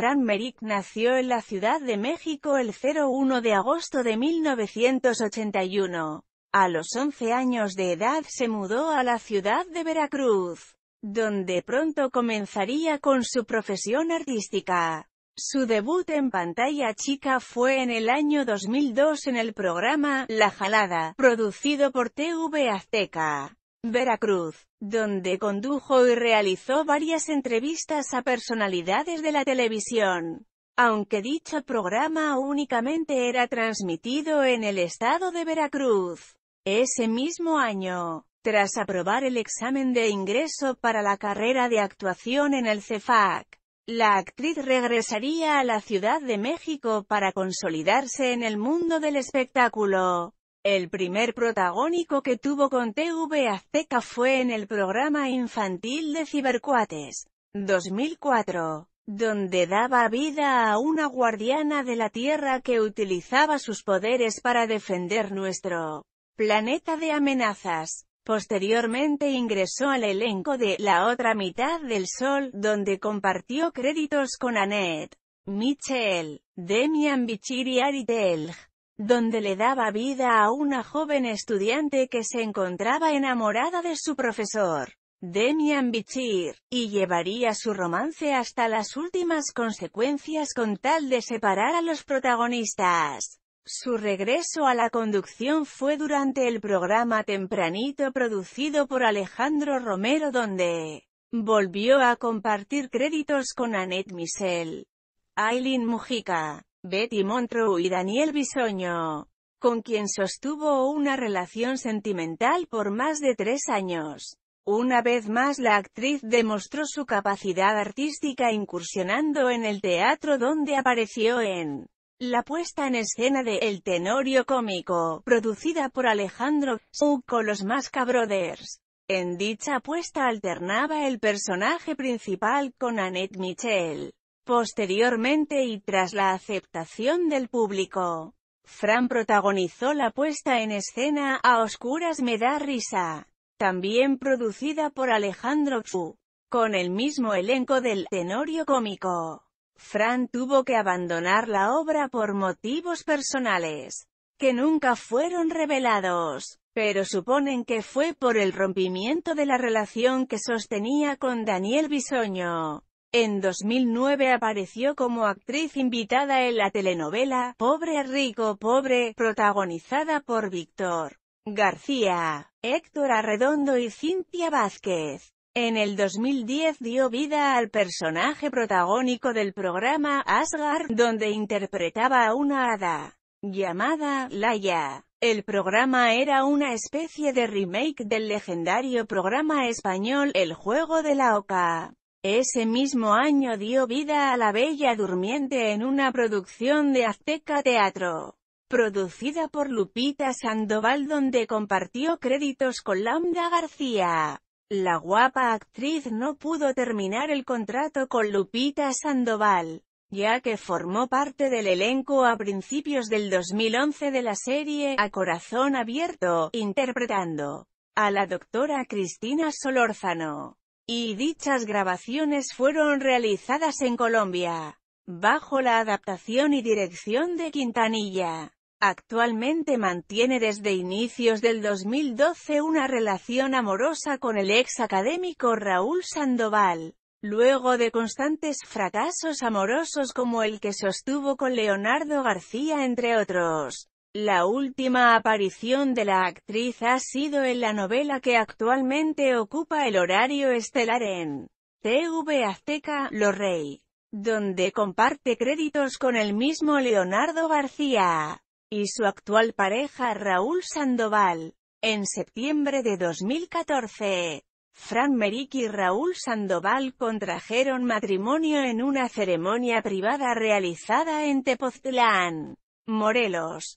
Fran Merrick nació en la Ciudad de México el 01 de agosto de 1981. A los 11 años de edad se mudó a la ciudad de Veracruz, donde pronto comenzaría con su profesión artística. Su debut en pantalla chica fue en el año 2002 en el programa La Jalada, producido por TV Azteca. Veracruz, donde condujo y realizó varias entrevistas a personalidades de la televisión. Aunque dicho programa únicamente era transmitido en el estado de Veracruz. Ese mismo año, tras aprobar el examen de ingreso para la carrera de actuación en el CEFAC, la actriz regresaría a la Ciudad de México para consolidarse en el mundo del espectáculo. El primer protagónico que tuvo con TV Azteca fue en el programa infantil de Cibercuates, 2004, donde daba vida a una guardiana de la Tierra que utilizaba sus poderes para defender nuestro planeta de amenazas. Posteriormente ingresó al elenco de La otra mitad del Sol, donde compartió créditos con Annette, Michelle, Demian Bichir y donde le daba vida a una joven estudiante que se encontraba enamorada de su profesor, Demian Bichir, y llevaría su romance hasta las últimas consecuencias con tal de separar a los protagonistas. Su regreso a la conducción fue durante el programa Tempranito producido por Alejandro Romero donde volvió a compartir créditos con Annette Michel, Aileen Mujica, Betty Montreux y Daniel Bisoño, con quien sostuvo una relación sentimental por más de tres años. Una vez más la actriz demostró su capacidad artística incursionando en el teatro donde apareció en la puesta en escena de El Tenorio Cómico, producida por Alejandro Sou con los Masca Brothers. En dicha puesta alternaba el personaje principal con Annette Michel. Posteriormente y tras la aceptación del público, Fran protagonizó la puesta en escena A Oscuras Me Da Risa, también producida por Alejandro Chu, con el mismo elenco del Tenorio Cómico. Fran tuvo que abandonar la obra por motivos personales, que nunca fueron revelados, pero suponen que fue por el rompimiento de la relación que sostenía con Daniel Bisoño. En 2009 apareció como actriz invitada en la telenovela Pobre Rico Pobre, protagonizada por Víctor García, Héctor Arredondo y Cintia Vázquez. En el 2010 dio vida al personaje protagónico del programa Asgard, donde interpretaba a una hada llamada Laia. El programa era una especie de remake del legendario programa español El Juego de la Oca. Ese mismo año dio vida a La Bella Durmiente en una producción de Azteca Teatro, producida por Lupita Sandoval donde compartió créditos con Lambda García. La guapa actriz no pudo terminar el contrato con Lupita Sandoval, ya que formó parte del elenco a principios del 2011 de la serie A Corazón Abierto, interpretando a la doctora Cristina Solórzano y dichas grabaciones fueron realizadas en Colombia, bajo la adaptación y dirección de Quintanilla. Actualmente mantiene desde inicios del 2012 una relación amorosa con el ex académico Raúl Sandoval, luego de constantes fracasos amorosos como el que sostuvo con Leonardo García entre otros. La última aparición de la actriz ha sido en la novela que actualmente ocupa el horario estelar en TV Azteca, Lo Rey, donde comparte créditos con el mismo Leonardo García y su actual pareja Raúl Sandoval. En septiembre de 2014, Fran Merik y Raúl Sandoval contrajeron matrimonio en una ceremonia privada realizada en Tepoztlán, Morelos.